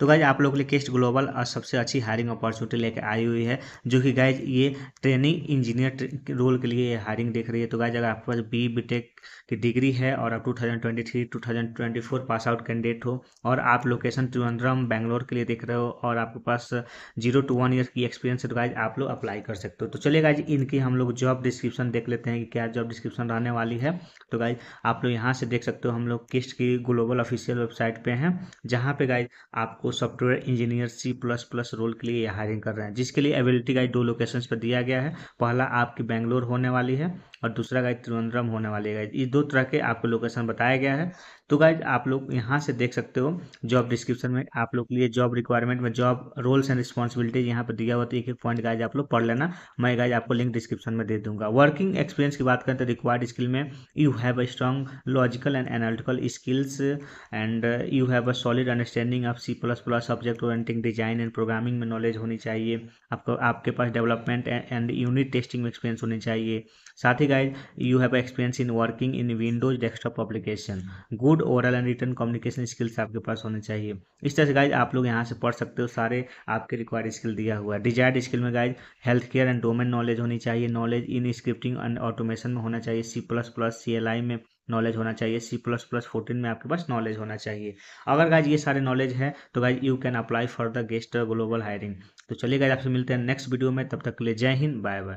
तो गाइज आप लोग केस्ट ग्लोबल और सबसे अच्छी हायरिंग अपॉर्चुनिटी लेकर आई हुई है जो कि गाइज ये ट्रेनिंग इंजीनियर रोल के लिए हायरिंग देख रही है तो गाइज अगर आपके पास बी बी की डिग्री है और आप 2023 2024 पास आउट कैंडिडेट हो और आप लोकेशन त्रिवेंद्रम बैंगलोर के लिए देख रहे हो और आपके पास जीरो टू वन ईयर की एक्सपीरियंस है तो गाइज आप लोग अप्लाई कर सकते हो तो चलिए गाइज इनकी हम लोग जॉब डिस्क्रिप्शन देख लेते हैं कि क्या जॉब डिस्क्रिप्शन रहने वाली है तो गाइज आप लोग यहाँ से देख सकते हो हम लोग किस्ट की ग्लोबल ऑफिशियल वेबसाइट पर हैं जहाँ पर गाइज आपको आपको software engineer C plus plus role के लिए हायरिंग कर रहे हैं जिसके लिए एबिलिटी गाइड दो लोकेशन पर दिया गया है पहला आपकी बेंगलोर होने वाली है और दूसरा गाइज त्रिवेंद्रम होने वाले गाइज ये दो तरह के आपको लोकेशन बताया गया है तो गाइज आप लोग यहाँ से देख सकते हो जॉब डिस्क्रिप्शन में आप लोग के लिए जॉब रिक्वायरमेंट में जॉब रोल्स एंड रिस्पॉन्सिबिलिटीज यहाँ पर दिया हुआ तो एक एक पॉइंट गाइज आप लोग पढ़ लेना मैं गाइज आपको लिंक डिस्क्रिप्शन में दे दूंगा वर्किंग एक्सपीरियंस की बात करें तो रिक्वायर्ड स्किल में you have a strong logical and analytical skills and you have a solid understanding of C plus plus object orienting design and programming में नॉलेज होनी चाहिए आपको आपके पास डेवलपमेंट एंड यूनिट टेस्टिंग में एक्सपीरियंस होनी चाहिए साथ ही guys you have experience in working in windows desktop application good oral and written communication skills आपके पास होने चाहिए इस तरह से गाइज आप लोग यहाँ से पढ़ सकते हो सारे आपके रिक्वायर्ड स्किल दिया हुआ है डिजायर्ड स्किल में guys health care and domain knowledge होनी चाहिए knowledge in scripting and automation में होना चाहिए C plus plus C L I में नॉलेज होना चाहिए सी प्लस प्लस फोर्टीन में आपके पास नॉलेज होना चाहिए अगर गाइज ये सारे नॉलेज है तो guys you can apply for the guest global hiring तो चलिए गाइज आपसे मिलते हैं नेक्स्ट वीडियो में तब तक के लिए जय हिंद बाय बाय